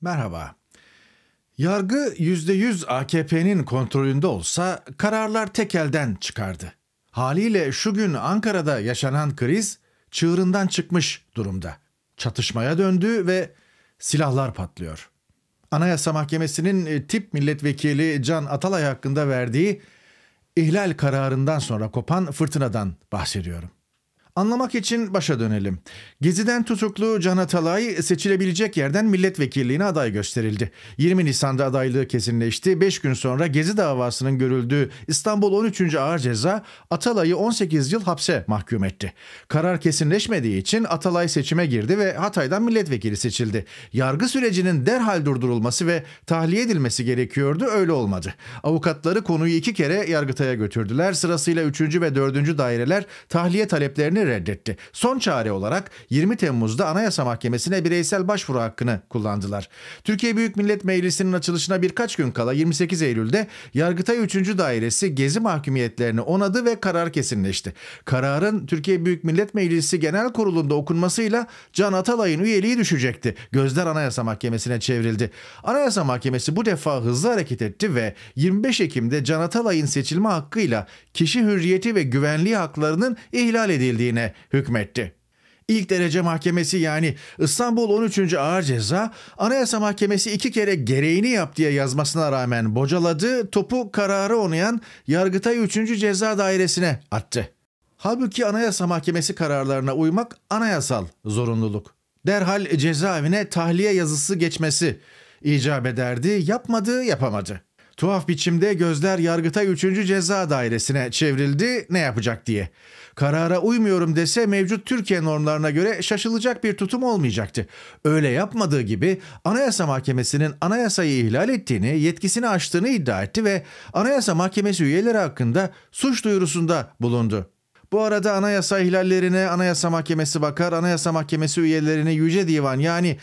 Merhaba. Yargı %100 AKP'nin kontrolünde olsa kararlar tek elden çıkardı. Haliyle şu gün Ankara'da yaşanan kriz çığırından çıkmış durumda. Çatışmaya döndü ve silahlar patlıyor. Anayasa Mahkemesi'nin e, tip milletvekili Can Atalay hakkında verdiği ihlal kararından sonra kopan fırtınadan bahsediyorum. Anlamak için başa dönelim. Gezi'den tutuklu Can Atalay seçilebilecek yerden milletvekilliğine aday gösterildi. 20 Nisan'da adaylığı kesinleşti. 5 gün sonra Gezi davasının görüldüğü İstanbul 13. Ağır Ceza Atalay'ı 18 yıl hapse mahkum etti. Karar kesinleşmediği için Atalay seçime girdi ve Hatay'dan milletvekili seçildi. Yargı sürecinin derhal durdurulması ve tahliye edilmesi gerekiyordu öyle olmadı. Avukatları konuyu iki kere Yargıtay'a götürdüler. Sırasıyla 3. ve 4. daireler tahliye taleplerini reddetti. Son çare olarak 20 Temmuz'da Anayasa Mahkemesi'ne bireysel başvuru hakkını kullandılar. Türkiye Büyük Millet Meclisi'nin açılışına birkaç gün kala 28 Eylül'de Yargıtay 3. Dairesi Gezi mahkumiyetlerini onadı ve karar kesinleşti. Kararın Türkiye Büyük Millet Meclisi Genel Kurulu'nda okunmasıyla Can Atalay'ın üyeliği düşecekti. Gözler Anayasa Mahkemesi'ne çevrildi. Anayasa Mahkemesi bu defa hızlı hareket etti ve 25 Ekim'de Can Atalay'ın seçilme hakkıyla kişi hürriyeti ve güvenliği haklarının ihlal edildiğini hükmüne hükmetti. İlk derece mahkemesi yani İstanbul 13. Ağır Ceza Anayasa Mahkemesi iki kere gereğini yap diye yazmasına rağmen bocaladı, topu kararı onayan Yargıtay 3. Ceza Dairesi'ne attı. Halbuki Anayasa Mahkemesi kararlarına uymak anayasal zorunluluk. Derhal cezaevine tahliye yazısı geçmesi icap ederdi, yapmadı, yapamadı. Tuhaf biçimde gözler Yargıtay 3. Ceza Dairesi'ne çevrildi ne yapacak diye. Karara uymuyorum dese mevcut Türkiye normlarına göre şaşılacak bir tutum olmayacaktı. Öyle yapmadığı gibi Anayasa Mahkemesi'nin anayasayı ihlal ettiğini, yetkisini aştığını iddia etti ve Anayasa Mahkemesi üyeleri hakkında suç duyurusunda bulundu. Bu arada anayasa ihlallerine Anayasa Mahkemesi bakar, Anayasa Mahkemesi üyelerine Yüce Divan yani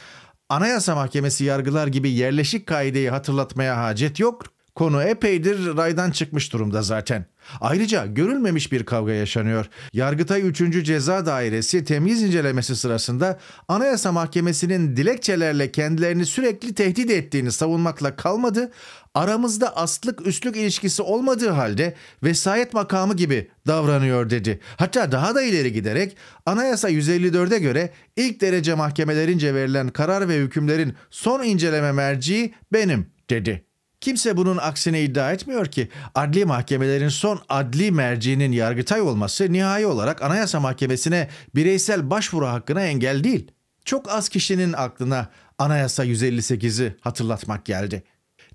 Anayasa Mahkemesi yargılar gibi yerleşik kaideyi hatırlatmaya hacet yok. Konu epeydir raydan çıkmış durumda zaten. Ayrıca görülmemiş bir kavga yaşanıyor. Yargıtay 3. Ceza Dairesi temyiz incelemesi sırasında Anayasa Mahkemesi'nin dilekçelerle kendilerini sürekli tehdit ettiğini savunmakla kalmadı, aramızda aslık üstlük ilişkisi olmadığı halde vesayet makamı gibi davranıyor dedi. Hatta daha da ileri giderek Anayasa 154'e göre ilk derece mahkemelerince verilen karar ve hükümlerin son inceleme merciği benim dedi. Kimse bunun aksine iddia etmiyor ki adli mahkemelerin son adli merciğinin Yargıtay olması nihai olarak Anayasa Mahkemesi'ne bireysel başvuru hakkına engel değil. Çok az kişinin aklına Anayasa 158'i hatırlatmak geldi.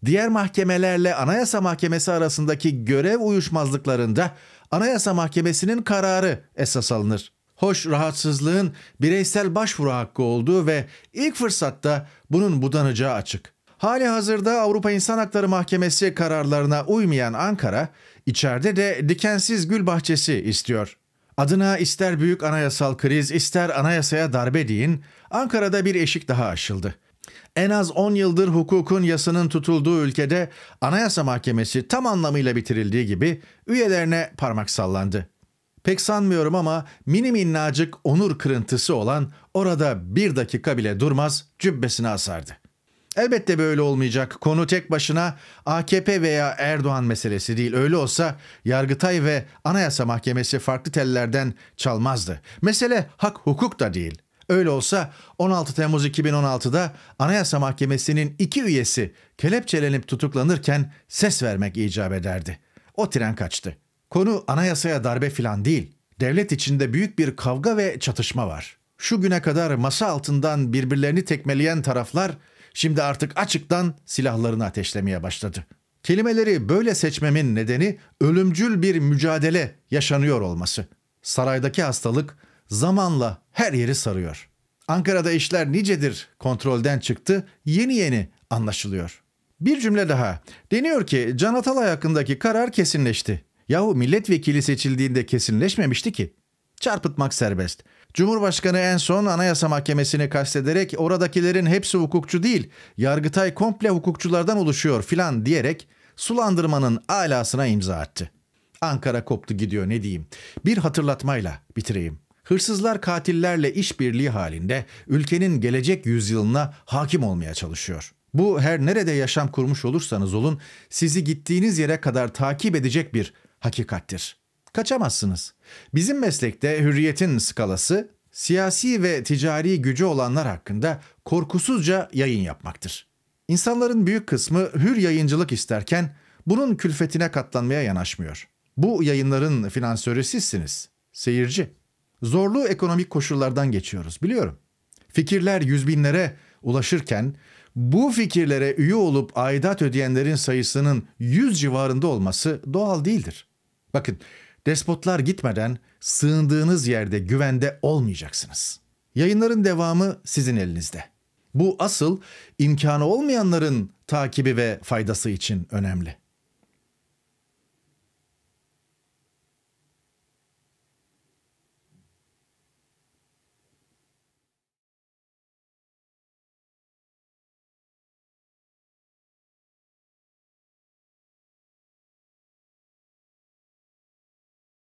Diğer mahkemelerle Anayasa Mahkemesi arasındaki görev uyuşmazlıklarında Anayasa Mahkemesi'nin kararı esas alınır. Hoş rahatsızlığın bireysel başvuru hakkı olduğu ve ilk fırsatta bunun budanacağı açık. Hali hazırda Avrupa İnsan Hakları Mahkemesi kararlarına uymayan Ankara, içeride de dikensiz gül bahçesi istiyor. Adına ister büyük anayasal kriz, ister anayasaya darbe deyin, Ankara'da bir eşik daha aşıldı. En az 10 yıldır hukukun yasının tutulduğu ülkede Anayasa Mahkemesi tam anlamıyla bitirildiği gibi üyelerine parmak sallandı. Pek sanmıyorum ama mini minnacık onur kırıntısı olan orada bir dakika bile durmaz cübbesini asardı. Elbette böyle olmayacak. Konu tek başına AKP veya Erdoğan meselesi değil. Öyle olsa Yargıtay ve Anayasa Mahkemesi farklı tellerden çalmazdı. Mesele hak hukuk da değil. Öyle olsa 16 Temmuz 2016'da Anayasa Mahkemesi'nin iki üyesi kelepçelenip tutuklanırken ses vermek icap ederdi. O tren kaçtı. Konu anayasaya darbe filan değil. Devlet içinde büyük bir kavga ve çatışma var. Şu güne kadar masa altından birbirlerini tekmeleyen taraflar Şimdi artık açıktan silahlarını ateşlemeye başladı. Kelimeleri böyle seçmemin nedeni ölümcül bir mücadele yaşanıyor olması. Saraydaki hastalık zamanla her yeri sarıyor. Ankara'da işler nicedir kontrolden çıktı, yeni yeni anlaşılıyor. Bir cümle daha. Deniyor ki Can Atalay hakkındaki karar kesinleşti. Yahu milletvekili seçildiğinde kesinleşmemişti ki. Çarpıtmak serbest. Cumhurbaşkanı en son Anayasa Mahkemesi'ni kastederek oradakilerin hepsi hukukçu değil, Yargıtay komple hukukçulardan oluşuyor filan diyerek sulandırmanın alasına imza attı. Ankara koptu gidiyor ne diyeyim. Bir hatırlatmayla bitireyim. Hırsızlar katillerle işbirliği halinde ülkenin gelecek yüzyılına hakim olmaya çalışıyor. Bu her nerede yaşam kurmuş olursanız olun sizi gittiğiniz yere kadar takip edecek bir hakikattir kaçamazsınız. Bizim meslekte hürriyetin skalası siyasi ve ticari gücü olanlar hakkında korkusuzca yayın yapmaktır. İnsanların büyük kısmı hür yayıncılık isterken bunun külfetine katlanmaya yanaşmıyor. Bu yayınların finansörü sizsiniz, seyirci. Zorlu ekonomik koşullardan geçiyoruz biliyorum. Fikirler yüz binlere ulaşırken bu fikirlere üye olup aidat ödeyenlerin sayısının 100 civarında olması doğal değildir. Bakın Despotlar gitmeden sığındığınız yerde güvende olmayacaksınız. Yayınların devamı sizin elinizde. Bu asıl imkanı olmayanların takibi ve faydası için önemli.